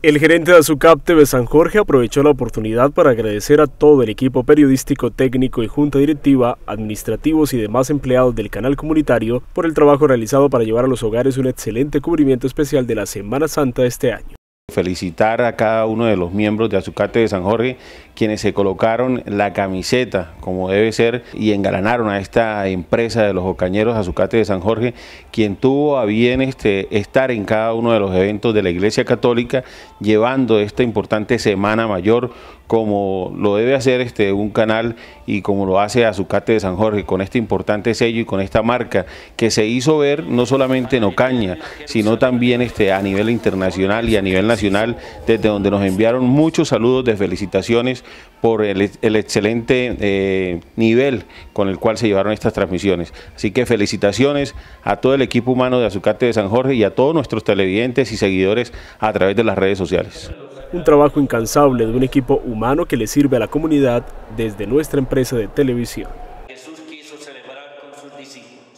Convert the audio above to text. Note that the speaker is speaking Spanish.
El gerente de Azucap TV San Jorge aprovechó la oportunidad para agradecer a todo el equipo periodístico, técnico y junta directiva, administrativos y demás empleados del canal comunitario por el trabajo realizado para llevar a los hogares un excelente cubrimiento especial de la Semana Santa de este año. Felicitar a cada uno de los miembros de Azucate de San Jorge, quienes se colocaron la camiseta como debe ser y engalanaron a esta empresa de los ocañeros Azucate de San Jorge, quien tuvo a bien este, estar en cada uno de los eventos de la Iglesia Católica, llevando esta importante Semana Mayor como lo debe hacer este, un canal y como lo hace Azucate de San Jorge, con este importante sello y con esta marca que se hizo ver no solamente en Ocaña, sino también este, a nivel internacional y a nivel nacional desde donde nos enviaron muchos saludos de felicitaciones por el, excelente eh, nivel con el cual se llevaron estas transmisiones. Así que felicitaciones a todo el equipo humano de Azucate de San Jorge y a todos nuestros televidentes y seguidores a través de las redes sociales. Un trabajo incansable de un equipo humano que le sirve a la comunidad desde nuestra empresa de televisión.